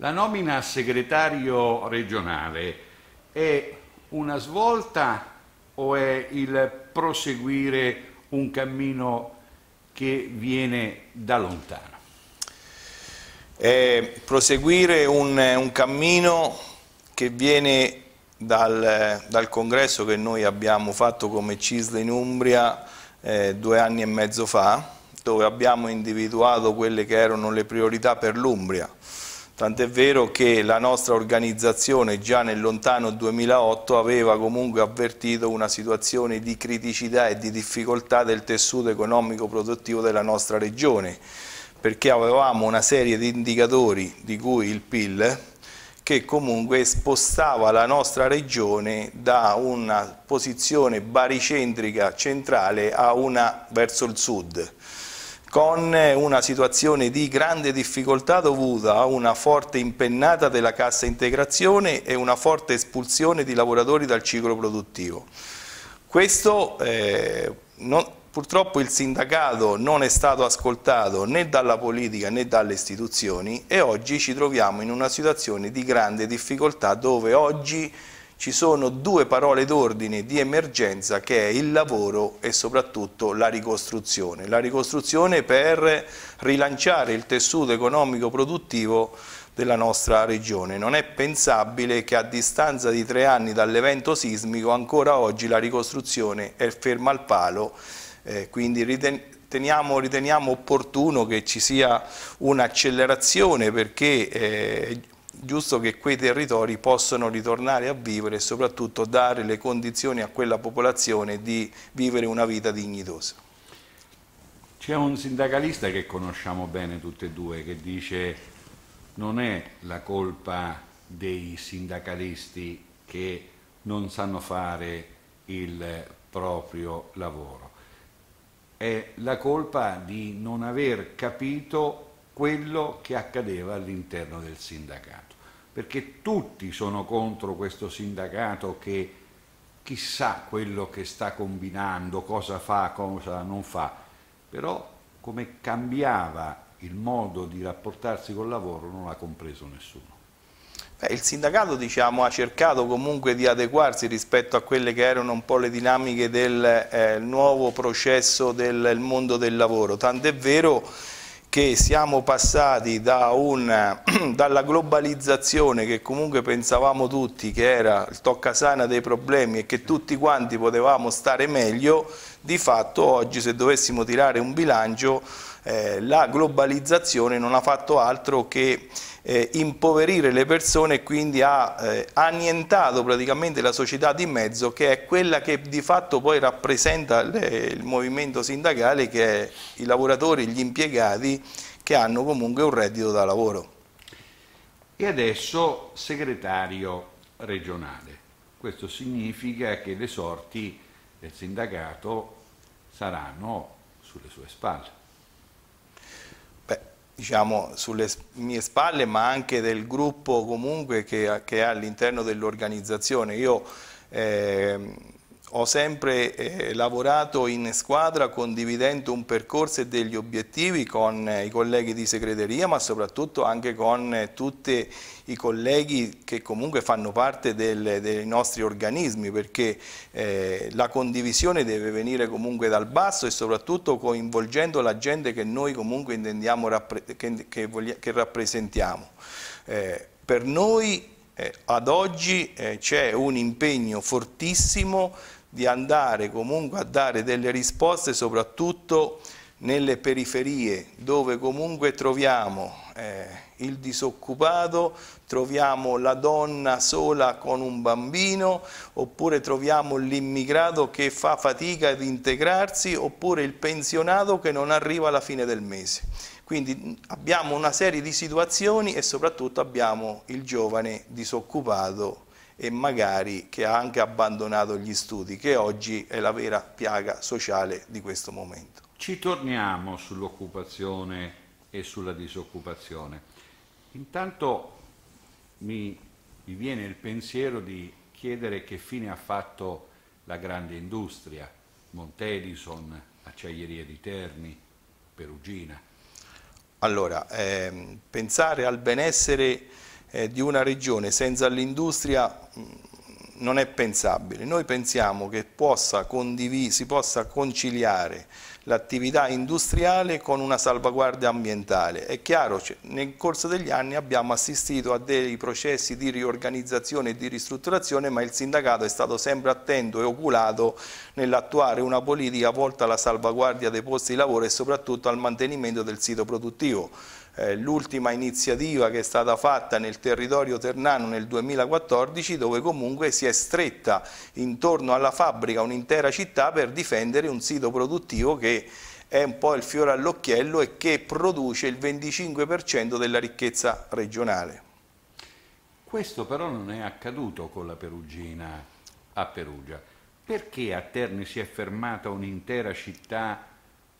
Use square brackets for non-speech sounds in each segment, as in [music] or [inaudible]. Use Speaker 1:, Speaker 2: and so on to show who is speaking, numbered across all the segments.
Speaker 1: La nomina a segretario regionale è una svolta o è il proseguire
Speaker 2: un cammino che viene da lontano? È proseguire un, un cammino che viene dal, dal, congresso che noi abbiamo fatto come CISL in Umbria eh, due anni e mezzo fa, dove abbiamo individuato quelle che erano le priorità per l'Umbria. Tant'è vero che la nostra organizzazione già nel lontano 2008 aveva comunque avvertito una situazione di criticità e di difficoltà del tessuto economico produttivo della nostra regione, perché avevamo una serie di indicatori, di cui il PIL, che comunque spostava la nostra regione da una posizione baricentrica centrale a una, verso il sud con una situazione di grande difficoltà dovuta a una forte impennata della cassa integrazione e una forte espulsione di lavoratori dal ciclo produttivo. Questo eh, non, Purtroppo il sindacato non è stato ascoltato né dalla politica né dalle istituzioni e oggi ci troviamo in una situazione di grande difficoltà dove oggi ci sono due parole d'ordine di emergenza che è il lavoro e soprattutto la ricostruzione. La ricostruzione per rilanciare il tessuto economico produttivo della nostra regione. Non è pensabile che a distanza di tre anni dall'evento sismico ancora oggi la ricostruzione è ferma al palo, eh, quindi riteniamo, riteniamo, opportuno che ci sia un'accelerazione perché eh, giusto che quei territori possano ritornare a vivere e soprattutto dare le condizioni a quella popolazione di vivere una vita dignitosa.
Speaker 1: C'è un sindacalista che conosciamo bene tutti e due che dice non è la colpa dei sindacalisti che non sanno fare il proprio lavoro, è la colpa di non aver capito quello che accadeva all'interno del sindacato perché tutti sono contro questo sindacato che chissà quello che sta combinando, cosa fa, cosa non fa, però come cambiava il modo di rapportarsi
Speaker 2: col lavoro non l'ha compreso nessuno. Beh, il sindacato diciamo, ha cercato comunque di adeguarsi rispetto a quelle che erano un po' le dinamiche del eh, nuovo processo del mondo del lavoro, tant'è vero che siamo passati da un, [clears throat] dalla globalizzazione che comunque pensavamo tutti che era il sana dei problemi e che tutti quanti potevamo stare meglio, di fatto oggi se dovessimo tirare un bilancio eh, la globalizzazione non ha fatto altro che eh, impoverire le persone e quindi ha eh, annientato praticamente la società di mezzo che è quella che di fatto poi rappresenta le, il movimento sindacale che è i lavoratori, gli impiegati che hanno comunque un reddito da lavoro.
Speaker 1: E adesso segretario regionale, questo significa che le sorti del sindacato
Speaker 2: saranno sulle sue spalle diciamo, sulle mie spalle, ma anche del gruppo comunque che, che è all'interno dell'organizzazione. Io eh, ho sempre eh, lavorato in squadra condividendo un percorso e degli obiettivi con eh, i colleghi di segreteria ma soprattutto anche con eh, tutti i colleghi che comunque fanno parte del, dei nostri organismi perché eh, la condivisione deve venire comunque dal basso e soprattutto coinvolgendo la gente che noi comunque intendiamo che, che, che, rappresentiamo. per noi ad oggi c'è un impegno fortissimo di andare comunque a dare delle risposte soprattutto nelle periferie dove comunque troviamo eh, il disoccupato, troviamo la donna sola con un bambino oppure troviamo l'immigrato che fa fatica ad integrarsi oppure il pensionato che non arriva alla fine del mese. Quindi abbiamo una serie di situazioni e soprattutto abbiamo il giovane disoccupato e magari che ha anche abbandonato gli studi, che oggi è la vera piaga sociale di questo momento.
Speaker 1: Ci torniamo sull'occupazione e sulla disoccupazione. Intanto mi, mi viene il pensiero di chiedere che fine ha fatto la grande industria, Montedison,
Speaker 2: Acciaieria di Terni, Perugina. Allora, ehm, pensare al benessere eh, di una regione senza l'industria mm, non è pensabile. Noi pensiamo che possa si possa conciliare l'attività industriale con una salvaguardia ambientale. È chiaro, cioè, nel corso degli anni abbiamo assistito a dei processi di riorganizzazione e di ristrutturazione, ma il sindacato è stato sempre attento e oculato nell'attuare una politica volta alla salvaguardia dei posti di lavoro e soprattutto al mantenimento del sito produttivo eh, l'ultima iniziativa che è stata fatta nel territorio ternano nel 2014 dove comunque si è stretta intorno alla fabbrica un'intera città per difendere un sito produttivo che è un po' il fiore all'occhiello e che produce il 25% della ricchezza regionale.
Speaker 1: Questo però non è accaduto con la Perugina a Perugia. Perché a Terni si è fermata un'intera città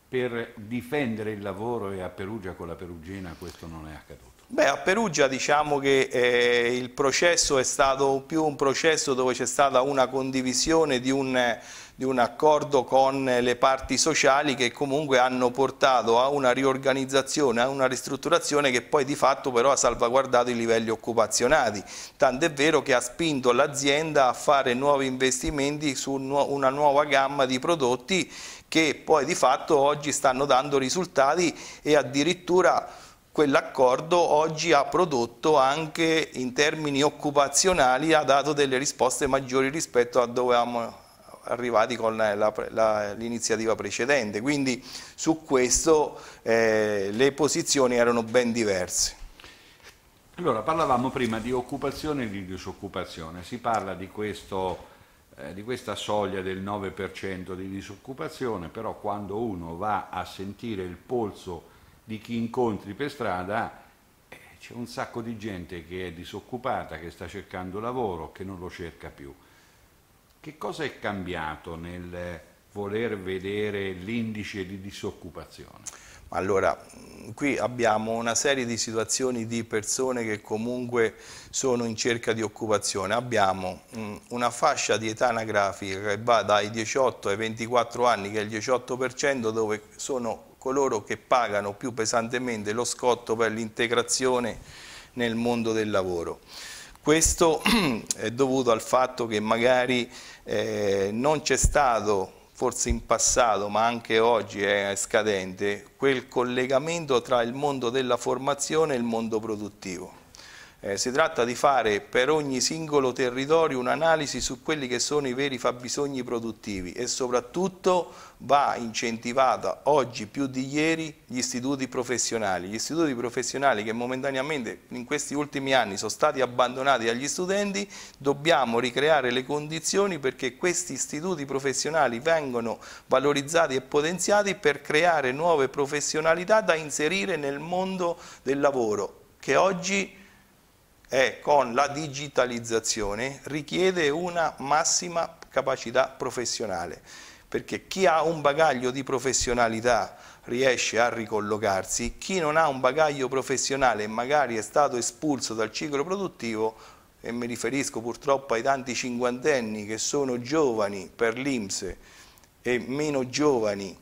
Speaker 1: per difendere il lavoro e a Perugia con la Perugina questo non è accaduto?
Speaker 2: Beh, a Perugia diciamo che eh, il processo è stato più un processo dove c'è stata una condivisione di un di un accordo con le parti sociali che comunque hanno portato a una riorganizzazione, a una ristrutturazione che poi di fatto però ha salvaguardato i livelli occupazionali, tant'è vero che ha spinto l'azienda a fare nuovi investimenti su una nuova gamma di prodotti che poi di fatto oggi stanno dando risultati e addirittura quell'accordo oggi ha prodotto anche in termini occupazionali, ha dato delle risposte maggiori rispetto a dove avevamo arrivati con l'iniziativa precedente, quindi su questo eh, le posizioni erano ben diverse.
Speaker 1: Allora, parlavamo prima di occupazione e di disoccupazione, si parla di, questo, eh, di questa soglia del 9% di disoccupazione, però quando uno va a sentire il polso di chi incontri per strada, eh, c'è un sacco di gente che è disoccupata, che sta cercando lavoro, che non lo cerca più. Che cosa è cambiato nel voler vedere
Speaker 2: l'indice di disoccupazione? Allora, qui abbiamo una serie di situazioni di persone che comunque sono in cerca di occupazione. Abbiamo mm, una fascia di età anagrafica che va dai 18 ai 24 anni, che è il 18%, dove sono coloro che pagano più pesantemente lo scotto per l'integrazione nel mondo del lavoro. Questo [clears throat] è dovuto al fatto che magari eh, non c'è stato forse in passato ma anche oggi è scadente, quel collegamento tra il mondo della formazione e il mondo produttivo. Eh, si tratta di fare per ogni singolo territorio un'analisi su quelli che sono i veri fabbisogni produttivi e soprattutto va incentivata oggi più di ieri gli istituti professionali, gli istituti professionali che momentaneamente in questi ultimi anni sono stati abbandonati agli studenti, dobbiamo ricreare le condizioni perché questi istituti professionali vengano valorizzati e potenziati per creare nuove professionalità da inserire nel mondo del lavoro che oggi è con la digitalizzazione richiede una massima capacità professionale, perché chi ha un bagaglio di professionalità riesce a ricollocarsi, chi non ha un bagaglio professionale e magari è stato espulso dal ciclo produttivo e mi riferisco purtroppo ai tanti cinquantenni che sono giovani per l'Inps e meno giovani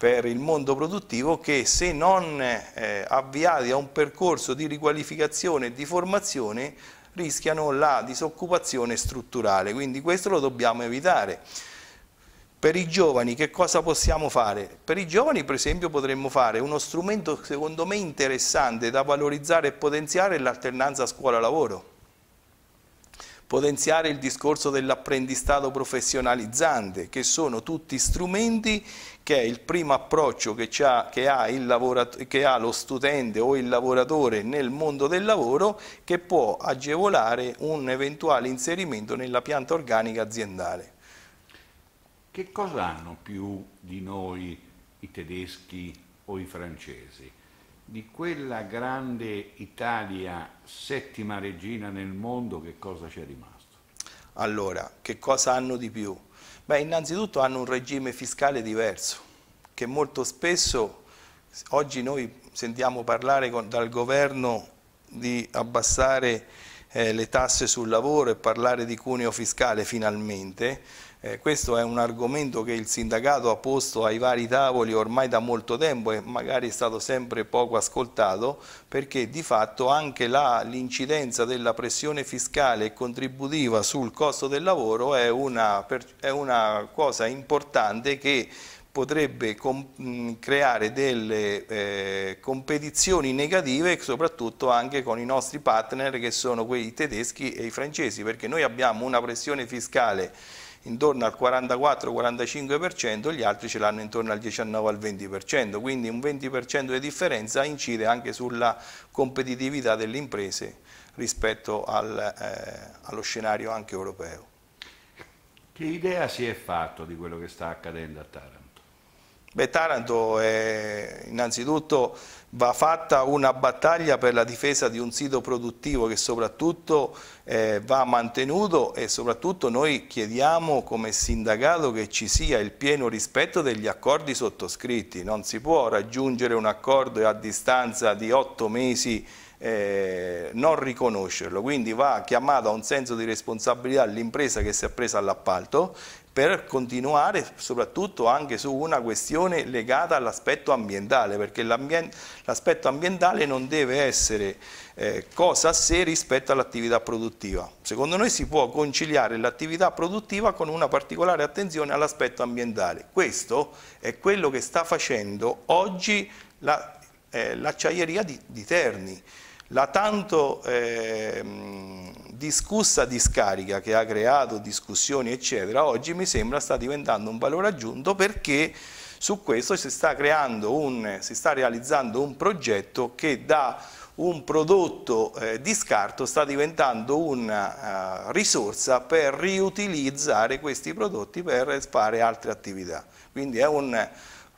Speaker 2: per il mondo produttivo che se non eh, avviati a un percorso di riqualificazione e di formazione rischiano la disoccupazione strutturale, quindi questo lo dobbiamo evitare. Per i giovani che cosa possiamo fare? Per i giovani per esempio potremmo fare uno strumento secondo me interessante da valorizzare e potenziare l'alternanza scuola-lavoro potenziare il discorso dell'apprendistato professionalizzante, che sono tutti strumenti che è il primo approccio che, ha, che, ha il che ha lo studente o il lavoratore nel mondo del lavoro che può agevolare un eventuale inserimento nella pianta organica aziendale.
Speaker 1: Che cosa hanno più di noi i tedeschi o i francesi? di quella grande
Speaker 2: Italia, settima regina nel mondo, che cosa c'è rimasto? Allora, che cosa hanno di più? Beh, innanzitutto hanno un regime fiscale diverso, che molto spesso, oggi noi sentiamo parlare con, dal governo di abbassare eh, le tasse sul lavoro e parlare di cuneo fiscale finalmente, eh, questo è un argomento che il sindacato ha posto ai vari tavoli ormai da molto tempo e magari è stato sempre poco ascoltato perché di fatto anche l'incidenza della pressione fiscale e contributiva sul costo del lavoro è una, è una cosa importante che potrebbe mm, creare delle eh, competizioni negative soprattutto anche con i nostri partner che sono quei tedeschi e i francesi perché noi abbiamo una pressione fiscale intorno al 44-45%, gli altri ce l'hanno intorno al 19-20%, quindi un 20% di differenza incide anche sulla competitività delle imprese rispetto al, eh, allo scenario anche europeo. Che idea si è fatto di quello che sta accadendo a Taranto? Beh, Taranto è, innanzitutto va fatta una battaglia per la difesa di un sito produttivo che soprattutto eh, va mantenuto e soprattutto noi chiediamo come sindacato che ci sia il pieno rispetto degli accordi sottoscritti, non si può raggiungere un accordo e a distanza di otto mesi eh, non riconoscerlo, quindi va chiamato a un senso di responsabilità l'impresa che si è presa all'appalto per continuare soprattutto anche su una questione legata all'aspetto ambientale, perché l'aspetto ambientale non deve essere eh, cosa a sé rispetto all'attività produttiva. Secondo noi si può conciliare l'attività produttiva con una particolare attenzione all'aspetto ambientale. Questo è quello che sta facendo oggi l'acciaieria la, eh, di, di Terni la tanto eh, discussa discarica che ha creato discussioni eccetera oggi mi sembra sta diventando un valore aggiunto perché su questo si sta, un, si sta realizzando un progetto che da un prodotto eh, di scarto sta diventando una uh, risorsa per riutilizzare questi prodotti per fare altre attività. Quindi è un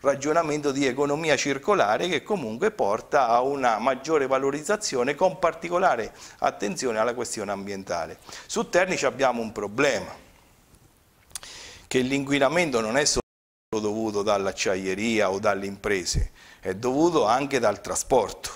Speaker 2: ragionamento di economia circolare che comunque porta a una maggiore valorizzazione con particolare attenzione alla questione ambientale. Su Ternici abbiamo un problema, che l'inquinamento non è solo dovuto dall'acciaieria o dalle imprese, è dovuto anche dal trasporto,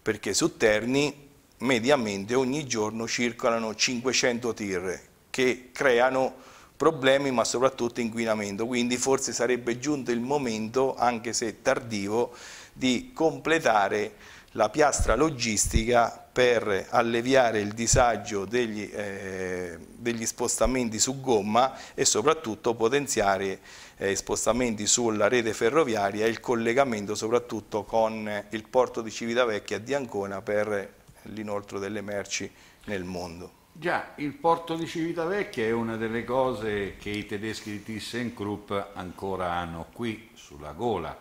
Speaker 2: perché su Terni mediamente ogni giorno circolano 500 tir che creano problemi ma soprattutto inquinamento, quindi forse sarebbe giunto il momento, anche se tardivo, di completare la piastra logistica per alleviare il disagio degli, eh, degli spostamenti su gomma e soprattutto potenziare eh, spostamenti sulla rete ferroviaria e il collegamento soprattutto con il porto di Civitavecchia e di Ancona per l'inoltro delle merci nel mondo.
Speaker 1: Già, il porto di Civitavecchia è una delle cose che i tedeschi di ThyssenKrupp ancora hanno qui sulla gola.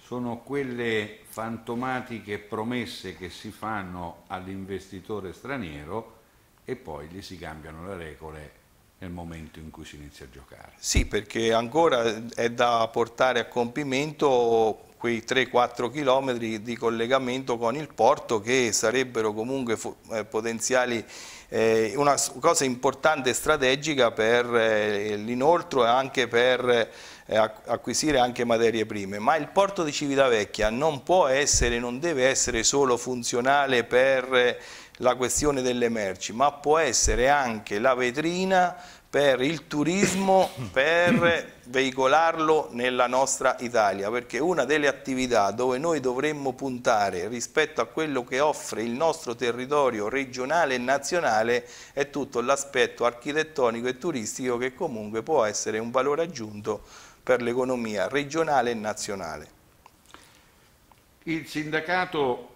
Speaker 1: Sono quelle fantomatiche promesse che si fanno all'investitore straniero e poi gli si cambiano le regole nel
Speaker 2: momento in cui si inizia a giocare. Sì, perché ancora è da portare a compimento quei 3-4 chilometri di collegamento con il porto che sarebbero comunque eh, potenziali eh, una cosa importante e strategica per eh, l'inoltro e anche per eh, acquisire anche materie prime, ma il porto di Civitavecchia non può essere, non deve essere solo funzionale per eh, la questione delle merci, ma può essere anche la vetrina per il turismo, [coughs] per veicolarlo nella nostra Italia, perché una delle attività dove noi dovremmo puntare rispetto a quello che offre il nostro territorio regionale e nazionale è tutto l'aspetto architettonico e turistico che comunque può essere un valore aggiunto per l'economia regionale e nazionale. Il sindacato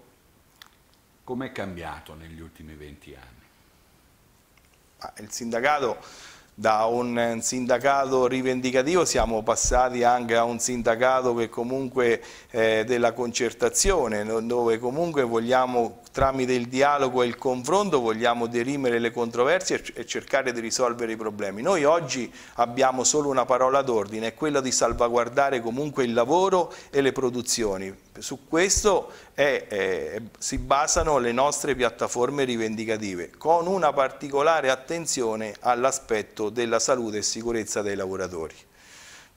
Speaker 2: com'è cambiato negli
Speaker 1: ultimi 20 anni?
Speaker 2: il sindacato da un sindacato rivendicativo siamo passati anche a un sindacato che comunque eh, della concertazione dove comunque vogliamo tramite il dialogo e il confronto vogliamo derimere le controversie e cercare di risolvere i problemi. Noi oggi abbiamo solo una parola d'ordine, è quella di salvaguardare comunque il lavoro e le produzioni. Su questo è, è, si basano le nostre piattaforme rivendicative, con una particolare attenzione all'aspetto della salute e sicurezza dei lavoratori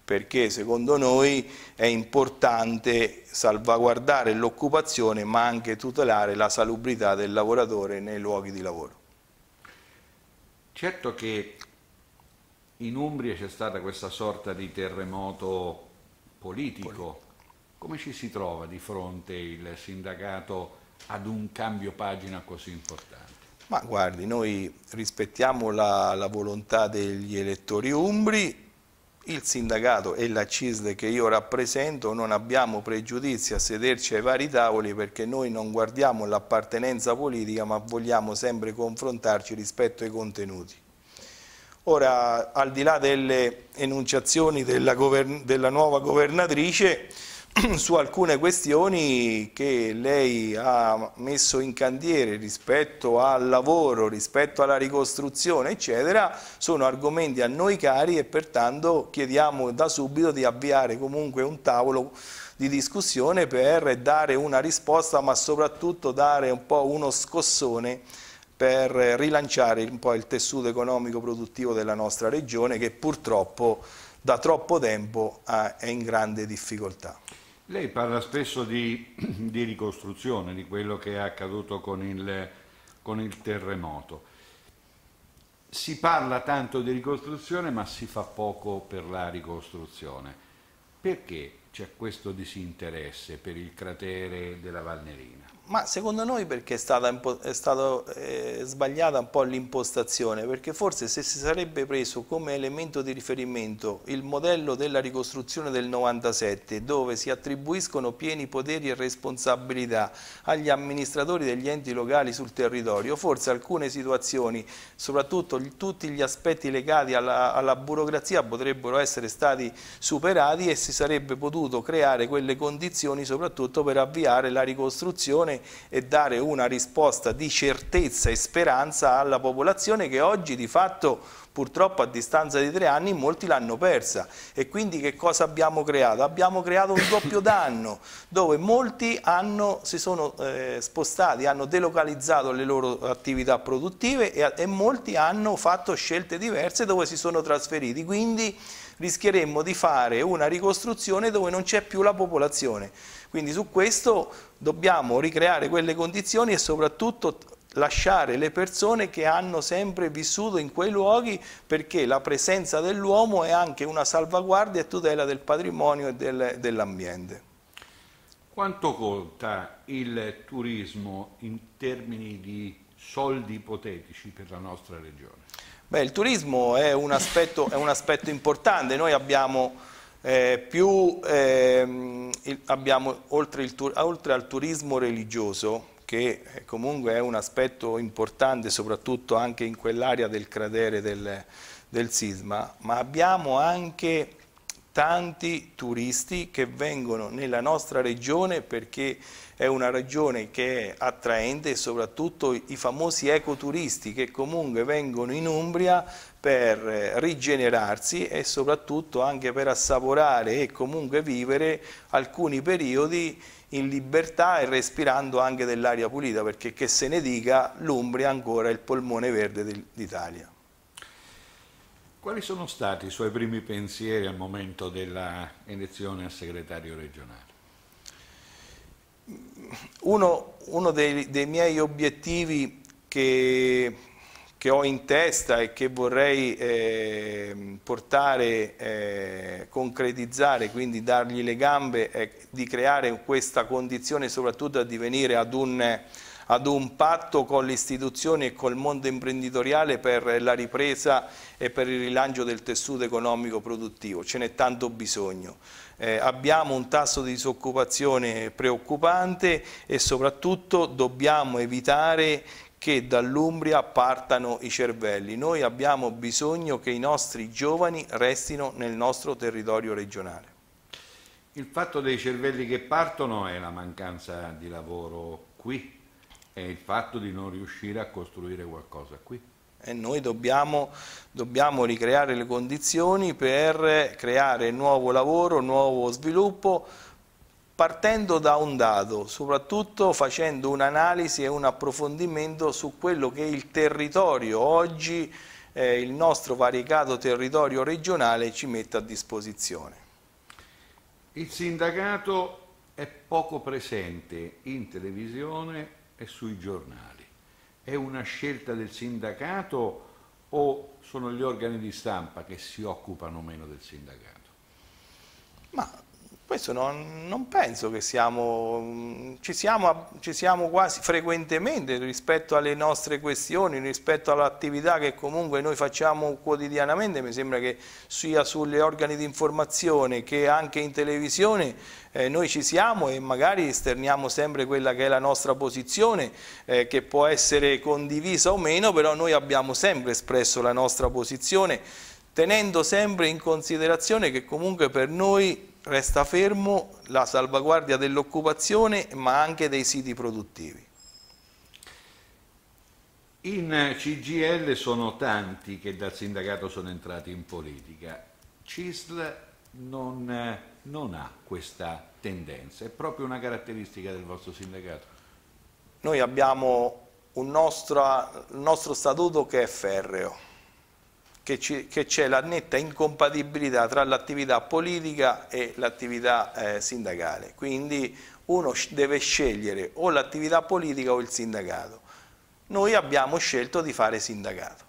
Speaker 2: perché secondo noi è importante salvaguardare l'occupazione ma anche tutelare la salubrità del lavoratore nei luoghi di lavoro.
Speaker 1: Certo che in Umbria c'è stata questa sorta di terremoto politico. Come ci si trova di fronte il sindacato ad un cambio
Speaker 2: pagina così importante? Ma guardi, noi rispettiamo la, la volontà degli elettori umbri il sindacato e la CISL che io rappresento non abbiamo pregiudizi a sederci ai vari tavoli perché noi non guardiamo l'appartenenza politica ma vogliamo sempre confrontarci rispetto ai contenuti. Ora, al di là delle enunciazioni della, della nuova governatrice, [clears throat] su alcune questioni che lei ha messo in candiere rispetto al lavoro, rispetto alla ricostruzione, eccetera, sono argomenti a noi cari e pertanto chiediamo da subito di avviare comunque un tavolo di discussione per dare una risposta, ma soprattutto dare un po' uno scossone per rilanciare un po' il tessuto economico produttivo della nostra regione che purtroppo da troppo tempo ah, è in grande difficoltà.
Speaker 1: Lei parla spesso di, [clears throat] di, ricostruzione, di quello che è accaduto con il, con il terremoto. Si parla tanto di ricostruzione ma si fa poco per la ricostruzione. Perché c'è questo disinteresse per il cratere della Valnerina?
Speaker 2: Ma secondo noi perché è stata, è stata eh, sbagliata un po' l'impostazione? Perché forse se si sarebbe preso come elemento di riferimento il modello della ricostruzione del 97, dove si attribuiscono pieni poteri e responsabilità agli amministratori degli enti locali sul territorio, forse alcune situazioni, soprattutto tutti gli aspetti legati alla, alla burocrazia, potrebbero essere stati superati e si sarebbe potuto creare quelle condizioni soprattutto per avviare la ricostruzione situazione e dare una risposta di certezza e speranza alla popolazione che oggi di fatto purtroppo a distanza di tre anni molti l'hanno persa e quindi che cosa abbiamo creato? Abbiamo creato un doppio danno dove molti hanno, si sono eh, spostati, hanno delocalizzato le loro attività produttive e, e molti hanno fatto scelte diverse dove si sono trasferiti, quindi rischieremmo di fare una ricostruzione dove non c'è più la popolazione. Quindi su questo dobbiamo ricreare quelle condizioni e soprattutto lasciare le persone che hanno sempre vissuto in quei luoghi perché la presenza dell'uomo è anche una salvaguardia e tutela del patrimonio e del, dell'ambiente.
Speaker 1: Quanto conta il turismo in termini di soldi ipotetici per la nostra regione?
Speaker 2: Beh, il turismo è un aspetto, è un aspetto importante, noi abbiamo eh, più ehm, il, abbiamo, oltre, il, oltre al turismo religioso, che comunque è un aspetto importante soprattutto anche in quell'area del cratere del, del sisma, ma abbiamo anche tanti turisti che vengono nella nostra regione perché è una regione che è attraente e soprattutto i famosi ecoturisti che comunque vengono in Umbria per eh, rigenerarsi e soprattutto anche per assaporare e comunque vivere alcuni periodi in libertà e respirando anche dell'aria pulita perché che se ne dica l'Umbria è ancora il polmone verde d'Italia.
Speaker 1: Quali sono stati i suoi primi pensieri al momento della elezione a segretario regionale?
Speaker 2: Uno, uno dei, dei, miei obiettivi che, che, ho in testa e che vorrei eh, portare, eh, concretizzare, quindi dargli le gambe, è di creare questa condizione soprattutto a divenire ad un ad un patto con le istituzioni e col mondo imprenditoriale per la ripresa e per il rilancio del tessuto economico produttivo, ce n'è tanto bisogno. Eh, abbiamo un tasso di disoccupazione preoccupante e soprattutto dobbiamo evitare che dall'Umbria partano i cervelli. Noi abbiamo bisogno che i nostri giovani restino nel nostro territorio regionale.
Speaker 1: Il fatto dei cervelli che partono è la mancanza di lavoro qui è il fatto
Speaker 2: di non riuscire a costruire qualcosa qui. E noi dobbiamo, dobbiamo ricreare le condizioni per creare nuovo lavoro, nuovo sviluppo, partendo da un dato, soprattutto facendo un'analisi e un approfondimento su quello che il territorio oggi, eh, il nostro variegato territorio regionale ci mette a disposizione.
Speaker 1: Il sindacato è poco presente in televisione e sui giornali. È una scelta del sindacato o sono gli organi di stampa che si occupano meno del sindacato?
Speaker 2: Ma questo non, non penso che siamo mm, ci, siamo ci, siamo, quasi frequentemente rispetto alle nostre questioni, rispetto all'attività che comunque noi facciamo quotidianamente, mi sembra che sia sugli organi di informazione che anche in televisione eh, noi ci siamo e magari esterniamo sempre quella che è la nostra posizione, eh, che può essere condivisa o meno, però noi abbiamo sempre espresso la nostra posizione, tenendo sempre in considerazione che comunque per noi resta fermo la salvaguardia dell'occupazione ma anche dei siti produttivi.
Speaker 1: In CGL sono tanti che dal sindacato sono entrati in politica. CISL non, non ha questa tendenza, è proprio una caratteristica del vostro sindacato.
Speaker 2: Noi abbiamo nostro, il nostro statuto che è ferreo che c'è la netta incompatibilità tra l'attività politica e l'attività eh, sindacale. Quindi uno deve scegliere o l'attività politica o il sindacato. Noi abbiamo scelto di fare sindacato.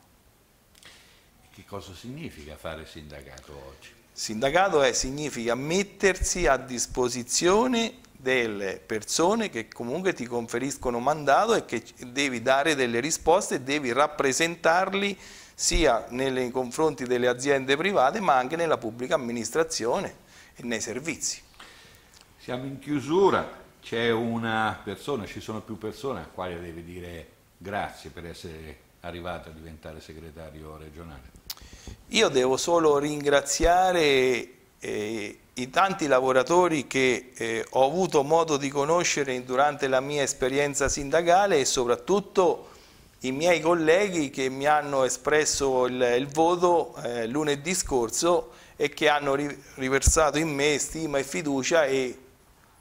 Speaker 2: Che cosa significa fare sindacato oggi? Sindacato è, eh, significa mettersi a disposizione delle persone che comunque ti conferiscono mandato e che devi dare delle risposte e devi rappresentarli sia nei confronti delle aziende private ma anche nella pubblica amministrazione e nei servizi.
Speaker 1: Siamo in chiusura, c'è una persona, ci sono più persone a quale deve dire grazie per essere arrivato a diventare segretario regionale.
Speaker 2: Io devo solo ringraziare eh, i tanti lavoratori che eh, ho avuto modo di conoscere durante la mia esperienza sindacale e soprattutto i miei colleghi che mi hanno espresso il, il voto eh, lunedì scorso e che hanno ri, riversato in me stima e fiducia e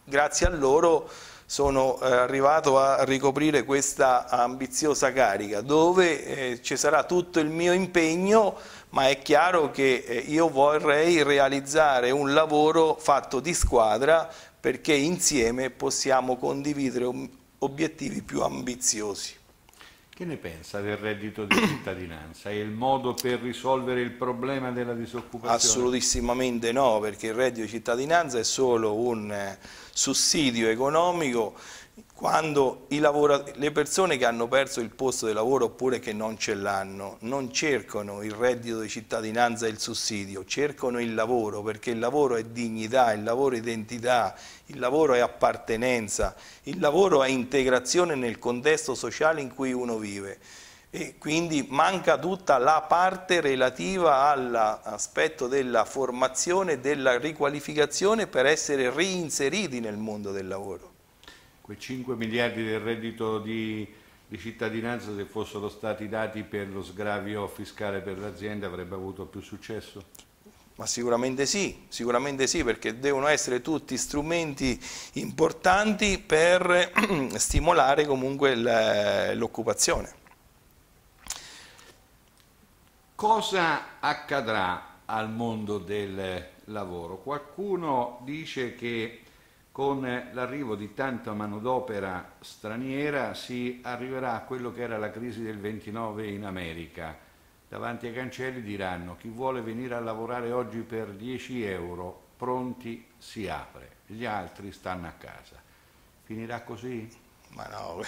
Speaker 2: grazie a loro sono eh, arrivato a ricoprire questa ambiziosa carica dove eh, ci sarà tutto il mio impegno ma è chiaro che eh, io vorrei realizzare un lavoro fatto di squadra perché insieme possiamo condividere obiettivi più ambiziosi.
Speaker 1: Che ne pensa del reddito di cittadinanza? È il modo per risolvere il problema della disoccupazione?
Speaker 2: Assolutissimamente no, perché il reddito di cittadinanza è solo un eh, sussidio economico quando le persone che hanno perso il posto di lavoro oppure che non ce l'hanno non cercano il reddito di cittadinanza e il sussidio, cercano il lavoro perché il lavoro è dignità, il lavoro è identità, il lavoro è appartenenza, il lavoro è integrazione nel contesto sociale in cui uno vive. E quindi manca tutta la parte relativa all'aspetto della formazione e della riqualificazione per essere reinseriti nel mondo del lavoro
Speaker 1: quei 5 miliardi del reddito di, di cittadinanza se fossero stati dati per lo sgravio fiscale per l'azienda avrebbe avuto più
Speaker 2: successo? Ma sicuramente sì, sicuramente sì, perché devono essere tutti strumenti importanti per [clears throat] stimolare comunque l'occupazione.
Speaker 1: Cosa accadrà al mondo del lavoro? Qualcuno dice che con l'arrivo di tanta manodopera straniera si arriverà a quello che era la crisi del 29 in America. Davanti ai cancelli diranno chi vuole venire a lavorare oggi per 10 euro, pronti si apre, gli
Speaker 2: altri stanno a casa. Finirà così? Ma no, [laughs]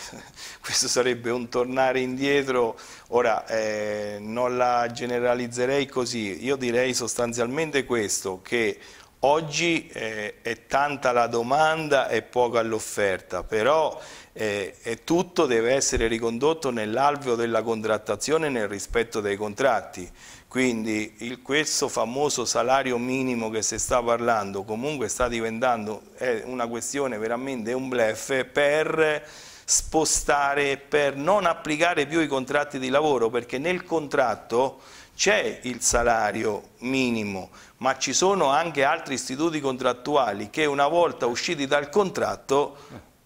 Speaker 2: questo sarebbe un tornare indietro. Ora, eh, non la generalizzerei così, io direi sostanzialmente questo, che Oggi eh, è tanta la domanda e poca l'offerta, però eh, tutto deve essere ricondotto nell'alveo della contrattazione nel rispetto dei contratti. Quindi il, questo famoso salario minimo che si sta parlando comunque sta diventando una questione veramente un blef per spostare, per non applicare più i contratti di lavoro, perché nel contratto c'è il salario minimo, ma ci sono anche altri istituti contrattuali che una volta usciti dal contratto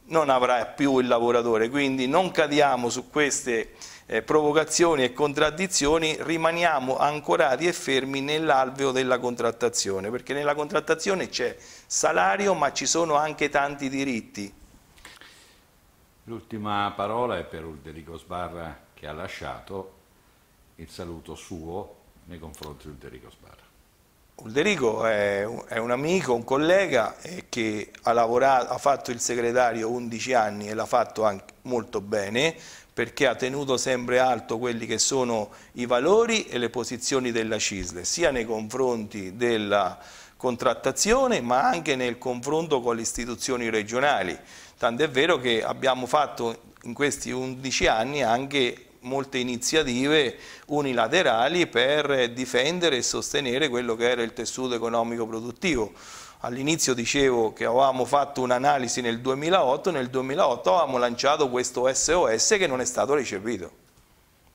Speaker 2: non avrà più il lavoratore, quindi non cadiamo su queste eh, provocazioni e contraddizioni, rimaniamo ancorati e fermi nell'alveo della contrattazione, perché nella contrattazione c'è salario ma ci sono anche tanti diritti.
Speaker 1: L'ultima parola è per Ulderico Sbarra che ha lasciato il saluto suo nei confronti di Ulterico
Speaker 2: Sbarra? Ulderico è un, è un, amico, un collega eh, che ha, lavorato, ha fatto il segretario 11 anni e l'ha fatto anche molto bene perché ha tenuto sempre alto quelli che sono i valori e le posizioni della CISLE, sia nei confronti della contrattazione ma anche nel confronto con le istituzioni regionali. Tant'è vero che abbiamo fatto in questi 11 anni anche molte iniziative unilaterali per difendere e sostenere quello che era il tessuto economico produttivo. All'inizio dicevo che avevamo fatto un'analisi nel 2008, nel 2008 avevamo lanciato questo SOS che non è stato recepito.